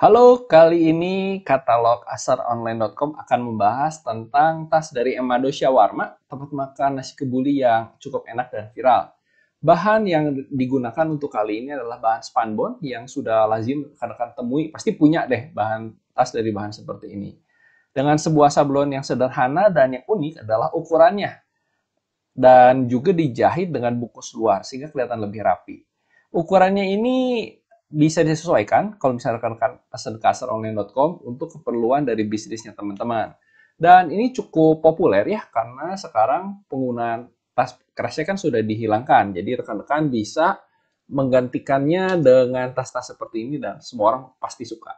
Halo, kali ini katalog asaronline.com akan membahas tentang tas dari Emado Warma tempat makan nasi kebuli yang cukup enak dan viral. Bahan yang digunakan untuk kali ini adalah bahan spanbon yang sudah lazim rekan-rekan temui, pasti punya deh bahan tas dari bahan seperti ini. Dengan sebuah sablon yang sederhana dan yang unik adalah ukurannya. Dan juga dijahit dengan bungkus luar sehingga kelihatan lebih rapi. Ukurannya ini bisa disesuaikan kalau misalnya rekan-rekan kan pesan online.com untuk keperluan dari bisnisnya teman-teman. Dan ini cukup populer ya karena sekarang penggunaan tas kerasnya kan sudah dihilangkan. Jadi rekan-rekan bisa menggantikannya dengan tas-tas seperti ini dan semua orang pasti suka.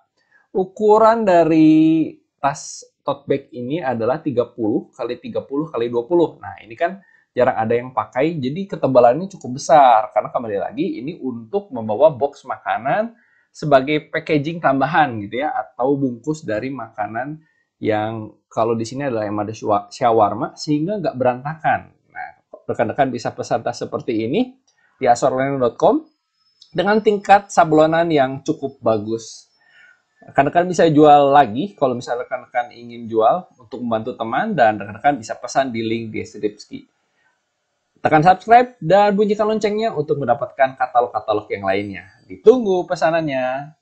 Ukuran dari tas tote bag ini adalah 30 kali 30 kali 20. Nah, ini kan jarang ada yang pakai jadi ketebalannya cukup besar karena kembali lagi ini untuk membawa box makanan sebagai packaging tambahan gitu ya atau bungkus dari makanan yang kalau di sini adalah yang ada shawarma sehingga nggak berantakan. Nah, rekan-rekan bisa pesan tas seperti ini di asorlen.com dengan tingkat sablonan yang cukup bagus. Rekan-rekan bisa jual lagi kalau misalnya rekan-rekan ingin jual untuk membantu teman dan rekan-rekan bisa pesan di link di deskripsi. Tekan subscribe dan bunyikan loncengnya untuk mendapatkan katalog-katalog yang lainnya. Ditunggu pesanannya.